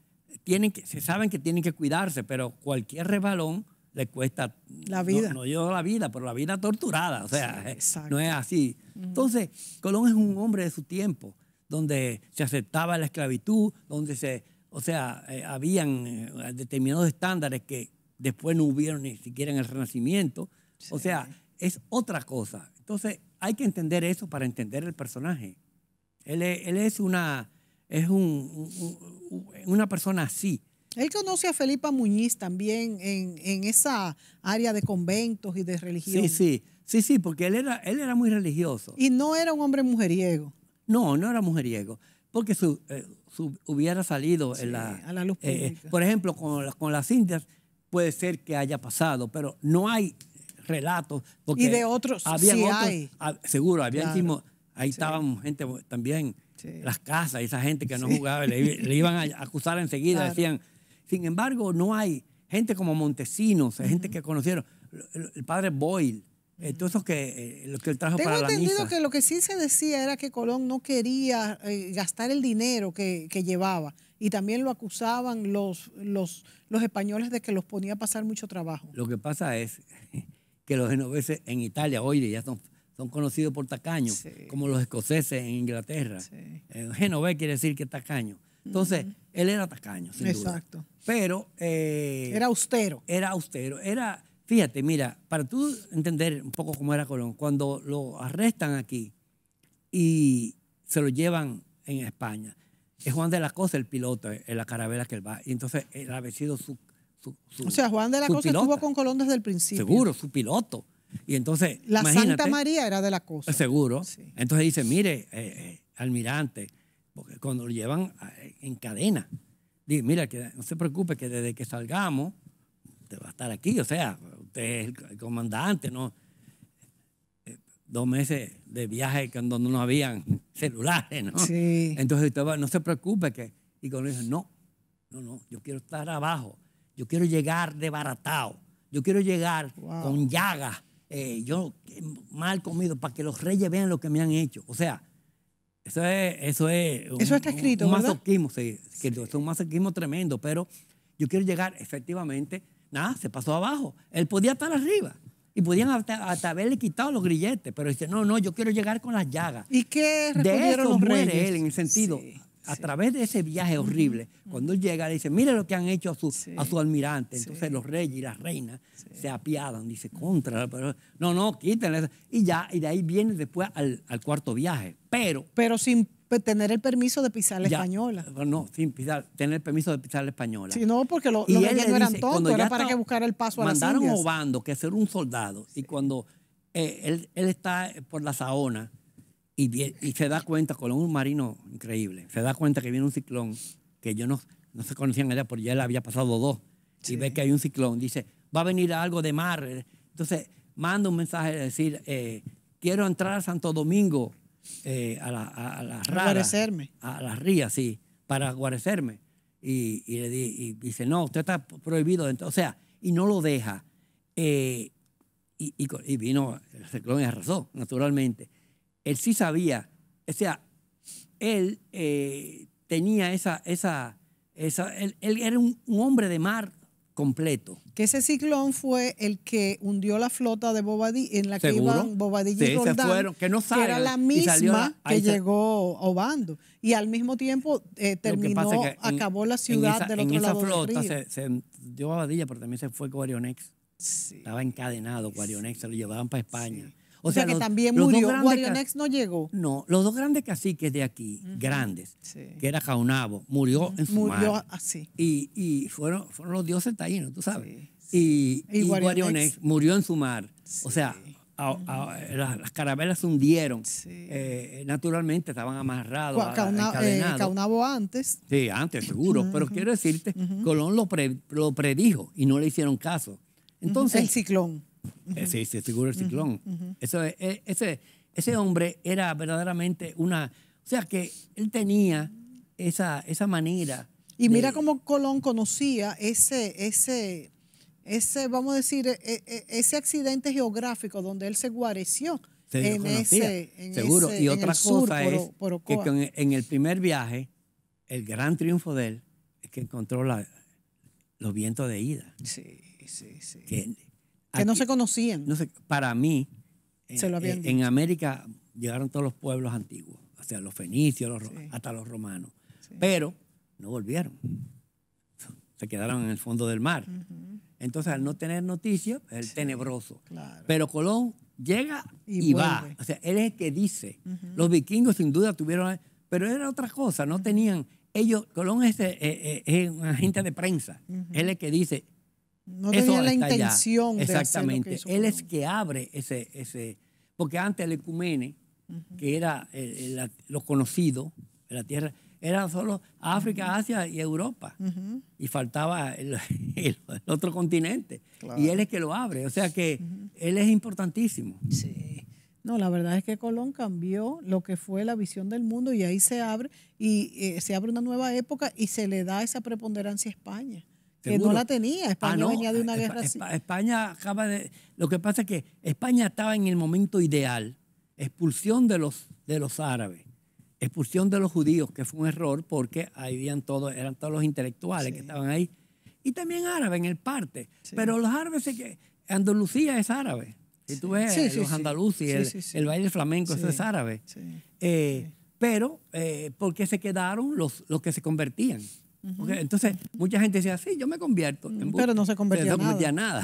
tienen que, se saben que tienen que cuidarse, pero cualquier rebalón le cuesta la vida. No, la vida, pero la vida torturada, o sea, eh, no es así. Entonces, Colón es un hombre de su tiempo, donde se aceptaba la esclavitud, donde se, o sea, eh, habían eh, determinados estándares que después no hubieron ni siquiera en el Renacimiento. O sea, es otra cosa. Entonces, hay que entender eso para entender el personaje. él es una es un, una persona así.
Él conoce a Felipa Muñiz también en, esa área de conventos y de religión. Sí, sí,
sí, sí, porque él era, él era muy religioso. Y no era un hombre mujeriego. No, no era mujeriego, porque su, eh, hubiera salido en la, a
la luz eh,
eh, por ejemplo, con, con las indias puede ser que haya pasado, pero no hay relatos. y de otros, sí hay. Ah, seguro, había Ahí estábamos gente también las casas, esa gente que no jugaba, le, iban a acusar enseguida, decían. Sin embargo, no hay gente como Montesinos, gente que conocieron, el, padre Boyle, eh, todos eh, los que, lo que él trajo para la entendido que
lo que sí se decía era que Colón no quería eh, gastar el dinero que, llevaba y también lo acusaban los, los, los españoles de que los ponía a pasar mucho
trabajo. Lo que pasa es que los genoveses en Italia hoy ya son son conocidos por tacaños, como los escoceses en Inglaterra. Sí. Eh, quiere decir que tacaño. Entonces, él era tacaño, sin Exacto. Pero... Eh, era austero. Era austero. Era, fíjate, mira, para tú entender un poco cómo era Colón, cuando lo arrestan aquí y se lo llevan en España, es Juan de la Cosa el piloto eh, en la carabela que él va. Y entonces él ha sido su, su, O sea, Juan de la Cosa estuvo con Colón desde el principio. Seguro, su piloto entonces, la Santa María
era de la cosa.
Seguro. Entonces dice, mire, eh, eh, almirante, porque cuando lo llevan eh, en cadena, dice, mira, que no se preocupe que desde que salgamos, usted va a estar aquí, o sea, usted es el comandante, ¿no? dos meses de viaje cuando no habían celulares, ¿no? Sí. Entonces usted no se preocupe que... Y cuando dice, no, no, no, yo quiero estar abajo, yo quiero llegar de yo quiero llegar con llagas, eh, yo eh, mal comido, para que los reyes vean lo que me han hecho. O sea, eso es... Eso, es eso está escrito, un, masoquismo, Es un masoquismo tremendo, pero yo quiero llegar efectivamente, nada, se pasó abajo. Él podía estar arriba. Y podían hasta, haberle quitado los grilletes, pero dice, no, no, yo quiero llegar con las llagas. ¿Y
qué De eso muere
él, en el sentido a través de ese viaje horrible, cuando él llega, le dice, mire lo que han hecho a su, a su almirante. Entonces los reyes y las reinas se apiadan, dice, contra, pero no, no, quítenle. Y ya, y de ahí viene después al, cuarto viaje. Pero... Pero sin tener
el permiso de pisar la
española. Eh, no, sin pisar, tener el permiso de pisar la española. Sí, no,
porque los reyes no eran tontos, era para que buscar el paso a las Mandaron a Obando,
que ser un soldado, y cuando eh, él, él está por la Saona, y, se da cuenta, con un marino increíble, se da cuenta que viene un ciclón, que yo no, no se conocían allá, porque ya le había pasado dos, y ve que hay un ciclón, dice, va a venir algo de mar. Entonces, manda un mensaje de decir, eh, quiero entrar a Santo Domingo, eh, a, la, a, a las A las rías, sí, para guarecerme. Y, le dice, no, usted está prohibido. O sea, y no lo deja. Eh, y, y, vino, el ciclón y arrasó, naturalmente. Él sí sabía, o sea, él eh, tenía esa, esa, esa él, era un, hombre de mar completo. Que ese
ciclón fue el que hundió la flota de Bobadilla, en la que iban Bobadilla y Roldán, que, no sale. era la misma que llegó Obando. Y al mismo tiempo eh, terminó, acabó la ciudad del otro lado esa flota Se,
se, dio Bobadilla, pero también se fue Guarionex. Estaba encadenado Guarionex, se lo llevaban para España. O, sea, que también murió. Guarionex no llegó. No, los dos grandes caciques de aquí, grandes, que era Jaunabo, murió en su Murió así. Ah, y, y fueron, fueron, los dioses taínos, tú sabes. Y, Guarionex murió en su mar. O sea, las, carabelas se hundieron. Eh, naturalmente estaban amarrados. Caunabo eh, antes. Sí, antes, seguro. Pero quiero decirte, Colón lo, lo, predijo y no le hicieron caso. Entonces, El ciclón. Sí, sí, seguro el ciclón. E, ese, ese hombre era verdaderamente una... O sea, que él tenía esa, esa manera.
Y mira cómo Colón conocía ese, ese, ese, vamos a decir, e, e, ese accidente geográfico donde él se guareció. en ese, en seguro. y otra cosa es que
en el primer viaje, el gran triunfo de él es que encontró los vientos de ida. Sí, sí, sí. Que no se conocían. para mí, eh, eh, en, América llegaron todos los pueblos antiguos, o sea, los fenicios, hasta los romanos. Pero no volvieron. Se quedaron en el fondo del mar. Entonces, al no tener noticias, es el tenebroso. Pero Colón llega y, va. O sea, él es el que dice. Los vikingos sin duda tuvieron... Pero era otra cosa, no tenían... Ellos, Colón es, eh, un agente de prensa. Él es el que dice,
no tenía la intención de Exactamente. Hacer
Él es que abre ese, ese. Porque antes el ecumene, que era eh, eh, lo conocido de la tierra, era solo África, Asia y Europa. Y faltaba el, otro continente. Y él es que lo abre. O sea que él es importantísimo. Sí.
No, la verdad es que Colón cambió lo que fue la visión del mundo y ahí se abre y eh, se abre una nueva época y se le da esa preponderancia a España. Que no la tenía. Ah, España venía de una guerra así.
España acaba de. Lo que pasa es que España estaba en el momento ideal. Expulsión de los, de los árabes, expulsión de los judíos, que fue un error porque habían todos, eran todos los intelectuales que estaban ahí. Y también árabes en el parte. Pero los árabes, que Andalucía es árabe. Si tú ves los andaluces, el, baile flamenco, es árabe. Eh, pero, eh, porque se quedaron los, los que se convertían? entonces, mucha gente decía, sí, yo me convierto. Mm, pero no se convertía, ya nada.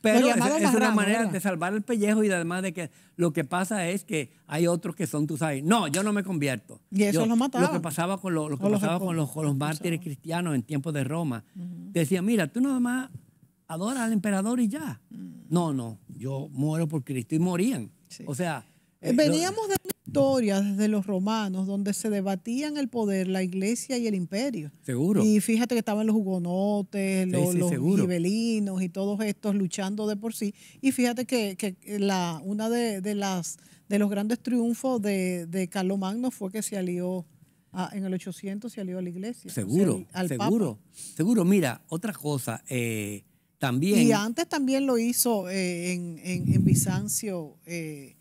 Pero es, una manera de salvar el pellejo y además de que lo que pasa es que hay otros que son, tus sabes, no, yo no me convierto. Y eso lo mataba. Lo que pasaba con, lo, que pasaba con los, mártires cristianos en tiempos de Roma. decían mira, tú nada más adoras al emperador y ya. Mm. No, no, yo muero por Cristo. Y morían. O sea... Eh, Veníamos
de historias de los romanos donde se debatían el poder, la iglesia y el imperio. Seguro. Y fíjate que estaban los hugonotes, los, gibelinos y todos estos luchando de por sí. Y fíjate que, que la, una de, las de los grandes triunfos de, de Carlomagno fue que se alió en el 800 se alió a la iglesia. Seguro, al seguro,
seguro. Mira, otra cosa, eh, también... Y
antes también lo hizo eh, en, en, en, Bizancio eh,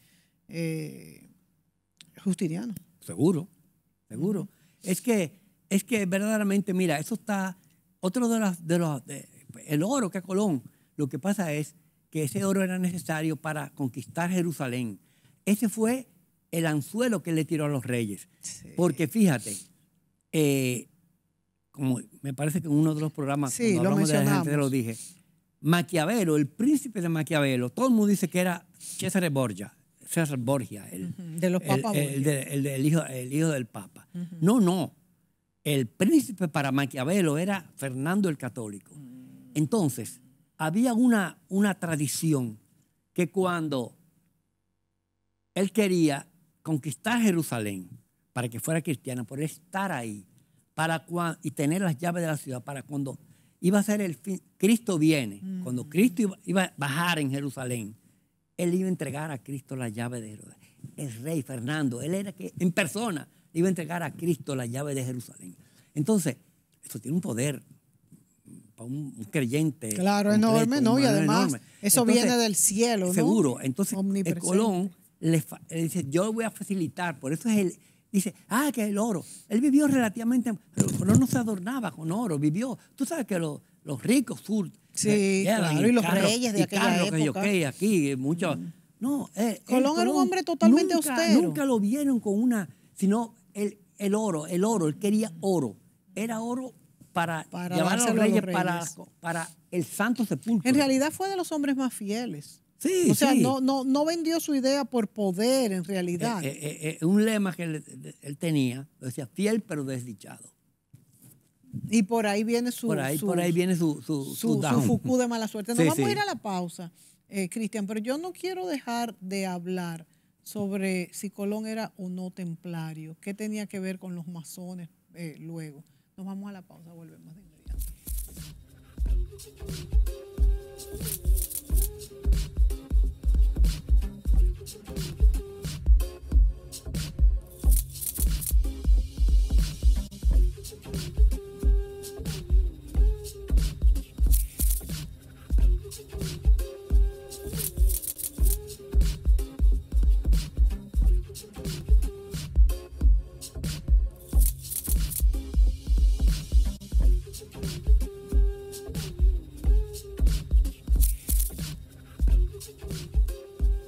Justiniano. Seguro, seguro. Es que, es que verdaderamente, mira, eso está, otro de los, de los el oro que Colón, lo que pasa es que ese oro era necesario para conquistar Jerusalén. Ese fue el anzuelo que le tiró a los reyes. Porque fíjate, eh, como me parece que en uno de los programas, hablamos lo de la gente, te lo dije, Maquiavelo, el príncipe de Maquiavelo, todo el mundo dice que era de Borgia, César Borgia, el, hijo, del Papa. No, no. El príncipe para Maquiavelo era Fernando el Católico. Mm. Entonces, había una, una tradición que cuando él quería conquistar Jerusalén para que fuera cristiana, por estar ahí para y tener las llaves de la ciudad para cuando iba a ser el fin. Cristo viene, cuando mm. Cristo iba a bajar en Jerusalén él iba a entregar a Cristo la llave de Jerusalén. El rey Fernando, él era que en persona iba a entregar a Cristo la llave de Jerusalén. Entonces, eso tiene un poder para un creyente. Claro, enorme, ¿no? Y además, eso viene del cielo, ¿no? Seguro. Entonces, el Colón le, dice, yo voy a facilitar. Por eso es el, dice, ah, que el oro. Él vivió relativamente, No, no se adornaba con oro, vivió. Tú sabes que los, los ricos sur Sí, claro, y, los reyes de aquí, muchos. No, Colón, era un hombre totalmente austero. Nunca lo vieron con una, sino el, el oro, el oro, él quería oro. Era oro para, llevarse reyes, Para, para, el santo sepulcro. En
realidad fue de los hombres más fieles. Sí, o sea, No, no, vendió su idea por poder, en
realidad. Eh, eh, eh, un lema que él, él tenía, decía, fiel pero desdichado.
Y por ahí viene su. Por su, viene
su. fucú de
mala suerte. Nos vamos a ir a la pausa, eh, Cristian, pero yo no quiero dejar de hablar sobre si Colón era o no templario, qué tenía que ver con los masones eh, luego. Nos vamos a la pausa, volvemos de inmediato.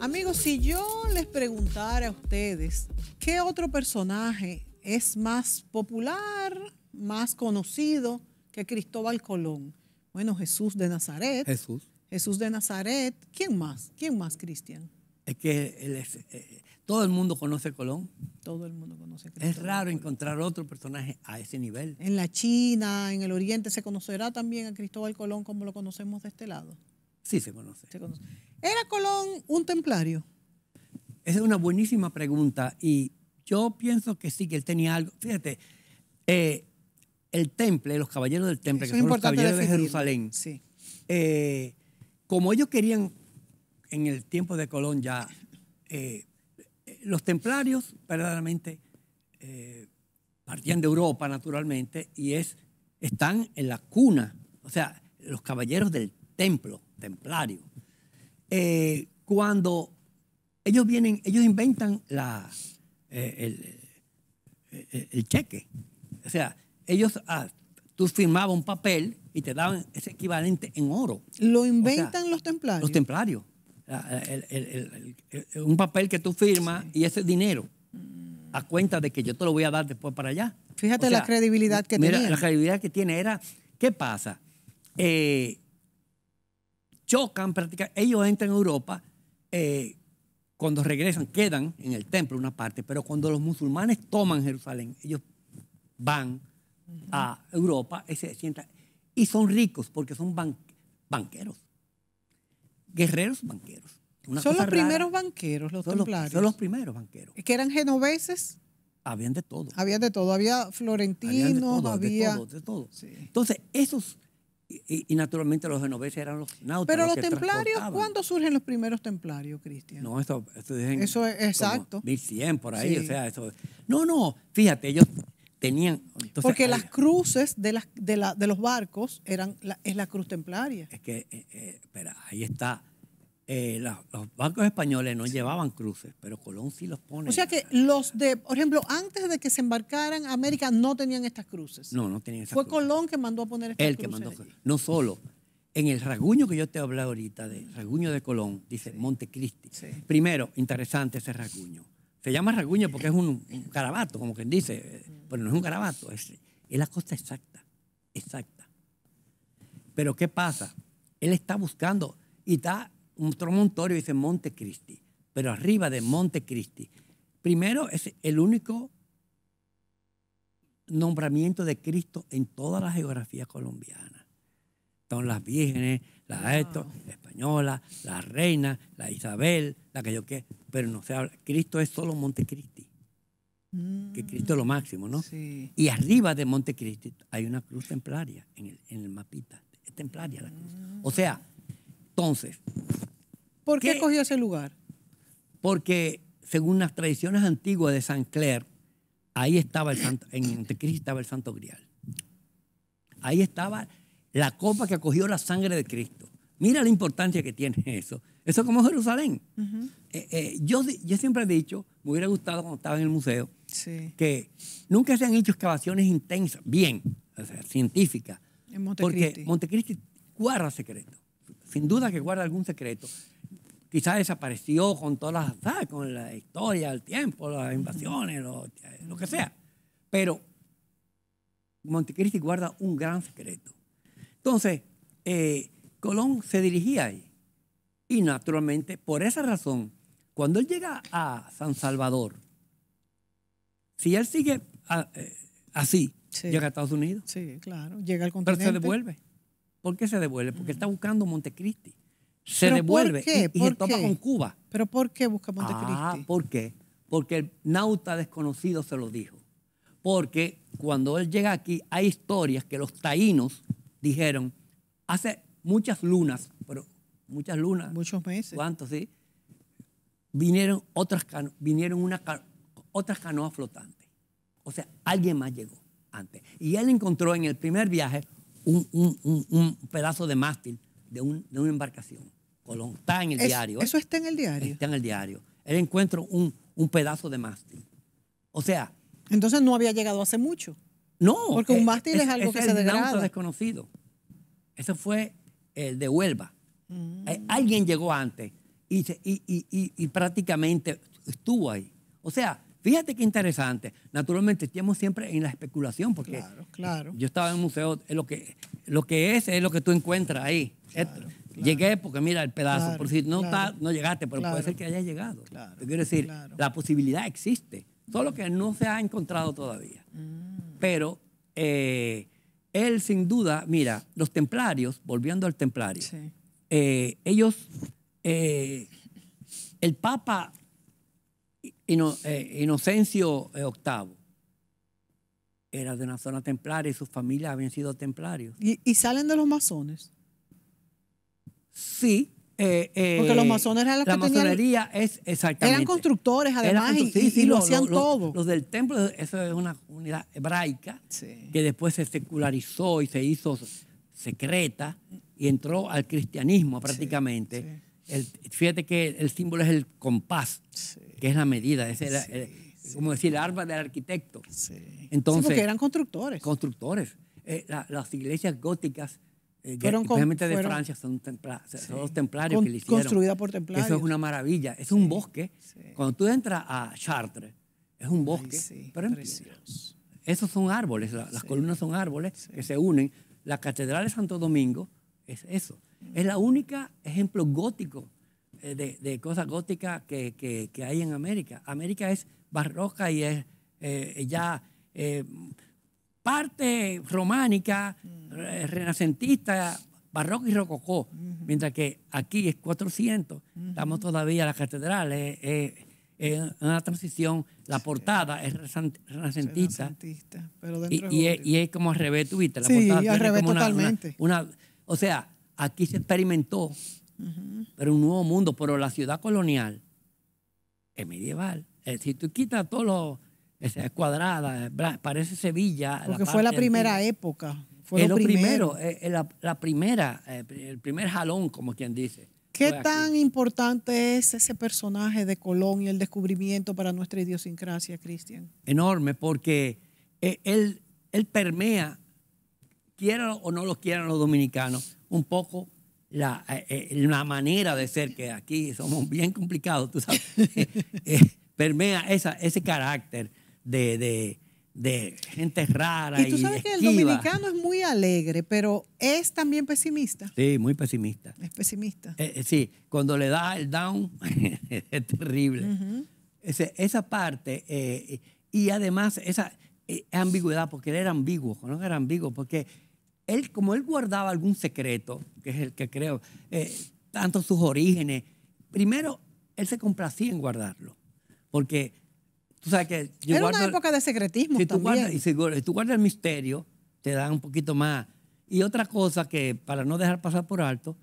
Amigos, si yo les preguntara a ustedes qué otro personaje es más popular, más conocido que Cristóbal Colón. Bueno, Jesús de Nazaret. Jesús. Jesús de Nazaret. ¿Quién más? ¿Quién más, Cristian?
Es que eh, todo el mundo conoce a Colón. Todo el mundo conoce a Cristóbal Es raro encontrar otro personaje a ese nivel.
En la China, en el Oriente, se conocerá también a Cristóbal Colón como lo conocemos de este lado.
Sí, se conoce. ¿Era Colón un templario? Esa es una buenísima pregunta y yo pienso que sí, que él tenía algo. Fíjate, eh, el temple, los caballeros del temple, que son los caballeros de Jerusalén, sí. Eh, como ellos querían en el tiempo de Colón ya, eh, los templarios verdaderamente partían de Europa naturalmente y es, están en la cuna, o sea, los caballeros del templo templario. Eh, cuando ellos vienen, ellos inventan la, eh, eh, el, cheque. O sea, ellos, ah, tú firmabas un papel y te daban ese equivalente en oro. ¿Lo inventan
los templarios? Los
templarios. Ah, un papel que tú firmas y ese dinero a cuenta de que yo te lo voy a dar después para allá. Fíjate la
credibilidad que mira, La
credibilidad que tiene era, ¿qué pasa? Eh, chocan prácticamente, ellos entran a Europa, eh, cuando regresan quedan en el templo una parte, pero cuando los musulmanes toman Jerusalén, ellos van a Europa y se sientan, y son ricos porque son banqueros, guerreros banqueros. son los primeros banqueros, los templarios. son los primeros banqueros.
Es ¿Que eran genoveses?
Habían de todo.
habían de todo, había florentinos, había... De
De todo, Entonces, esos y, naturalmente los genoveses eran los náuticos. Pero los, templarios,
¿cuándo surgen los primeros templarios, Cristian?
No, esto, Eso es exacto. 1100 por ahí, o sea, eso. No, no, fíjate, ellos tenían. Porque las
cruces de, las, de, la, de los barcos eran es la cruz templaria. Es
que, eh, eh, espera, ahí está eh, los bancos españoles no llevaban cruces, pero Colón sí los pone. O sea
que los de, por ejemplo, antes de que se embarcaran a América no tenían estas cruces. No, no tenían estas Fue Colón que mandó a poner estas cruces. Él que mandó.
No solo. En el raguño que yo te he hablado ahorita, de raguño de Colón, dice Montecristi. Primero, interesante ese raguño. Se llama raguño porque es un, carabato, como quien dice, pero no es un carabato, es, es la costa exacta, exacta. Pero ¿qué pasa? Él está buscando y está un promontorio dice Montecristi, pero arriba de Montecristi. Primero, es el único nombramiento de Cristo en toda la geografía colombiana. Son las vírgenes, la esto, la española, la reina, la Isabel, la que yo qué, pero no se habla. Cristo es solo Montecristi. Que mm. Cristo es lo máximo, ¿no? Sí. Y arriba de Montecristi hay una cruz templaria en el, mapita. Es templaria la cruz. O sea, entonces.
¿Por qué, cogió ese lugar?
Porque según las tradiciones antiguas de San Clair, ahí estaba el santo, en Antecristo estaba el santo grial. Ahí estaba la copa que acogió la sangre de Cristo. Mira la importancia que tiene eso. Eso como Jerusalén. Eh, eh, yo, yo siempre he dicho, me hubiera gustado cuando estaba en el museo, que nunca se han hecho excavaciones intensas, bien, o sea, científicas.
Montecristi. Porque
Montecristi guarda secreto sin duda que guarda algún secreto. Quizás desapareció con todas las, con la historia, el tiempo, las invasiones, lo, que sea. Pero Montecristi guarda un gran secreto. Entonces, eh, Colón se dirigía ahí. Y naturalmente, por esa razón, cuando él llega a San Salvador, si él sigue eh, así, llega a Estados Unidos. Sí,
claro, llega al continente. Pero se devuelve.
¿Por qué se devuelve? Porque está buscando Montecristi. Se devuelve y, se topa con Cuba. ¿Pero por qué busca Montecristi? Ah, ¿por qué? Porque el nauta desconocido se lo dijo. Porque cuando él llega aquí hay historias que los taínos dijeron hace muchas lunas, pero muchas lunas. Muchos meses. ¿Cuántos, sí? Vinieron otras, otras canoas flotantes. O sea, alguien más llegó antes. Y él encontró en el primer viaje un, pedazo de mástil de, una embarcación. Colón. Está en el diario. Eso está en el diario. Está en el diario. Él encuentra un, pedazo de mástil. O sea.
Entonces no había llegado
hace mucho. No. Porque un eh, mástil es, algo que se degrada. desconocido. eso fue el de Huelva. Mm. Eh, alguien llegó antes y, prácticamente estuvo ahí. O sea, Fíjate qué interesante. Naturalmente, estamos siempre en la especulación, porque yo estaba en un museo, lo que, lo que es es lo que tú encuentras ahí. Llegué porque mira el pedazo, por si no, está, no llegaste, pero puede ser que hayas llegado. quiero decir, la posibilidad existe, solo que no se ha encontrado todavía. Mm. Pero eh, él sin duda, mira, los templarios, volviendo al templario, eh, ellos, eh, el Papa eh, Inocencio eh, VIII era de una zona templaria y sus familias habían sido templarios.
¿Y, salen de los masones?
Sí. Eh, Porque los masones eran los la masonería es exactamente. Eran
constructores además y, lo, hacían todo.
Los del templo, eso es una unidad hebraica que después se secularizó y se hizo secreta y entró al cristianismo prácticamente fíjate que el símbolo es el compás, que es la medida, es como decir, el arma del arquitecto. Entonces, porque eran
constructores. Constructores.
Eh, las iglesias góticas, eh, de Francia, son, los templarios que hicieron. Construida por templarios. Eso es una maravilla, es un bosque. Cuando tú entras a Chartres, es un bosque, precioso. Esos son árboles, las columnas son árboles que se unen. La Catedral de Santo Domingo es eso. Es la única ejemplo gótico eh, de, de cosas góticas que, hay en América. América es barroca y es eh, ya eh, parte románica, mm. renacentista, barroco y rococó. Mientras que aquí es 400, estamos todavía en la catedral, es una transición, la portada es renacentista. y, es, como al revés la sí, al totalmente. una, o sea, Aquí se experimentó, pero un nuevo mundo, pero la ciudad colonial es medieval. Si tú quitas todos los es parece Sevilla. Porque fue la primera época. Fue es lo primero, eh, eh, la, primera, eh, el primer jalón, como quien dice. ¿Qué tan
importante es ese personaje de Colón y el descubrimiento para nuestra idiosincrasia, Cristian?
Enorme, porque él, él permea quieran o no los quieran los dominicanos, un poco eh, eh, la, manera de ser, que aquí somos bien complicados, tú sabes, eh, permea esa, ese carácter de, gente rara. Y tú sabes que el dominicano
es muy alegre, pero es también pesimista.
Sí, muy pesimista.
Es pesimista.
sí, cuando le da el down, es terrible. esa parte, y además esa ambigüedad, porque él era ambiguo, no era ambiguo, porque él, como él guardaba algún secreto, que es el que creo, eh, tanto sus orígenes, primero, él se complacía en guardarlo, porque tú sabes que... Era una época
de secretismo si Tú guardas, si,
tú guardas el misterio, te dan un poquito más. Y otra cosa que, para no dejar pasar por alto,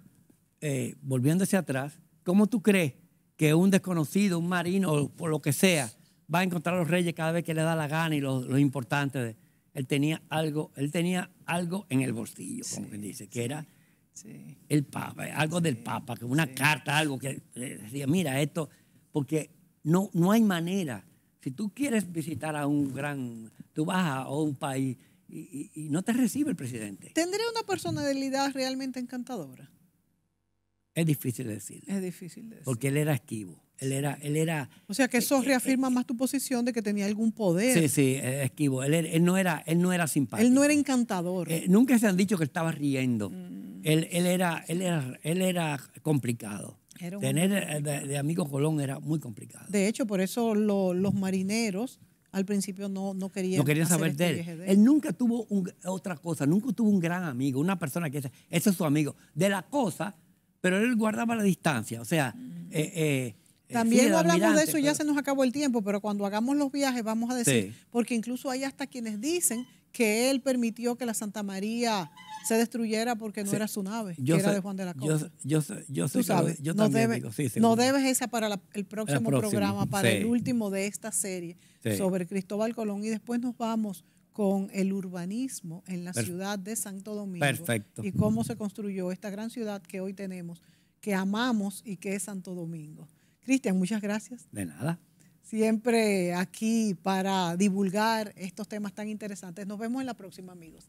eh, volviéndose atrás, ¿cómo tú crees que un desconocido, un marino o lo que sea, va a encontrar a los reyes cada vez que le da la gana y lo importante de él tenía algo, él tenía algo en el bolsillo, como que dice, que era el Papa, algo del Papa, que una carta, algo que decía, mira esto, porque no, no hay manera. Si tú quieres visitar a un gran, tú vas a un país y, y no te recibe el presidente.
¿Tendría una personalidad realmente encantadora?
Es difícil decirlo.
Es difícil decirlo.
Porque él era esquivo. Él era, él era. O sea que eh, eso eh, reafirma eh, más
tu posición de que tenía algún poder. Sí, sí,
esquivo. Él, él, no era, él no era simpático. Él
no era encantador.
nunca se han dicho que estaba riendo. Él, era, él, era, él era complicado.
Tener
de, amigo Colón era muy complicado.
De hecho, por eso los marineros al principio no, no querían, no querían saber este de, él. él.
nunca tuvo otra cosa, nunca tuvo un gran amigo, una persona que ese es su amigo. De la cosa, pero él guardaba la distancia. O sea, también hablamos de eso, ya
se nos acabó el tiempo, pero cuando hagamos los viajes vamos a decir, porque incluso hay hasta quienes dicen que él permitió que la Santa María se destruyera porque no era su nave, que era de Juan de la Costa. Yo, yo, yo sé, Tú sabes, yo no debes, sí, no debes esa para el, próximo programa, para el último de esta serie sobre Cristóbal Colón y después nos vamos con el urbanismo en la ciudad de Santo Domingo Perfecto. y cómo se construyó esta gran ciudad que hoy tenemos, que amamos y que es Santo Domingo. Cristian, muchas gracias. De nada. Siempre aquí para divulgar estos temas tan interesantes. Nos vemos en la próxima, amigos.